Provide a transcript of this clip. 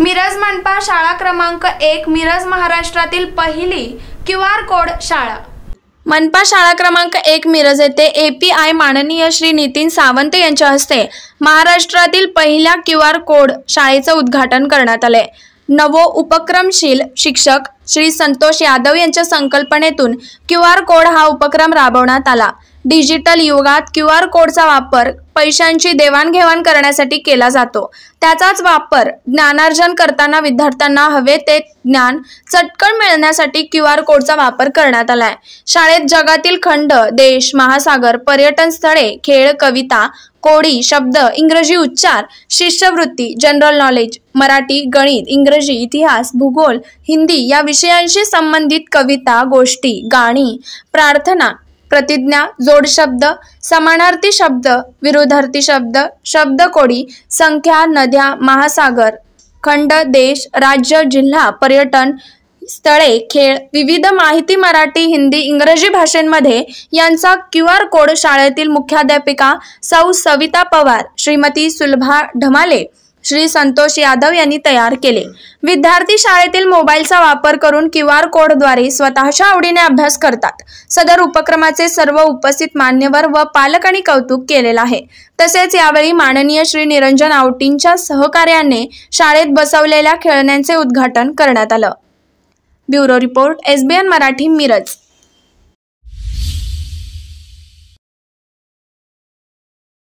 मिरज मनपा शाळा क्रमांक एक मिरज महाराष्ट्रातील पहिली क्यू आर कोड शाळा मनपा शाळा क्रमांक एक मिरज येथे ए पी आय माननीय श्री नितीन सावंत यांच्या हस्ते महाराष्ट्रातील पहिल्या क्यू आर कोड शाळेचं उद्घाटन करण्यात आले नवो उपक्रमशील शिक्षक श्री संतोष यादव यांच्या संकल्पनेतून क्यू आर कोड हा उपक्रम राबवण्यात आला डिजिटल युगात क्यू आर कोडचा वापर पैशांची देवाणघेवाण करण्यासाठी केला जातो त्याचाच वापर ज्ञानार्जन करताना विद्यार्थ्यांना हवे ते ज्ञान चटकन मिळण्यासाठी क्यू आर कोडचा वापर करण्यात आलाय शाळेत जगातील खंड देश महासागर पर्यटन स्थळे खेळ कविता कोडी शब्द इंग्रजी उच्चार शिष्यवृत्ती जनरल नॉलेज मराठी गणित इंग्रजी इतिहास भूगोल हिंदी या विषयांशी संबंधित कविता गोष्टी गाणी प्रार्थना प्रतिज्ञा शब्द, समानार्थी शब्द विरोधार्थी शब्द शब्द कोडी, संख्या नद्या महासागर खंड देश राज्य जिल्हा पर्यटन स्थळे खेळ विविध माहिती मराठी हिंदी इंग्रजी भाषेमध्ये यांचा क्यू आर कोड शाळेतील मुख्याध्यापिका सौ सविता पवार श्रीमती सुलभा ढमाले श्री संतोष यादव यांनी तयार केले विद्यार्थी शाळेतील मोबाईलचा वापर करून क्यू आर कोडद्वारे स्वतःच्या आवडीने अभ्यास करतात सदर उपक्रमाचे सर्व उपस्थित मान्यवर व पालक आणि कौतुक केलेलं आहे तसेच यावेळी माननीय श्री निरंजन आवटींच्या सहकार्याने शाळेत बसवलेल्या खेळण्यांचे उद्घाटन करण्यात आलं bureau report SBN Marathi Miraj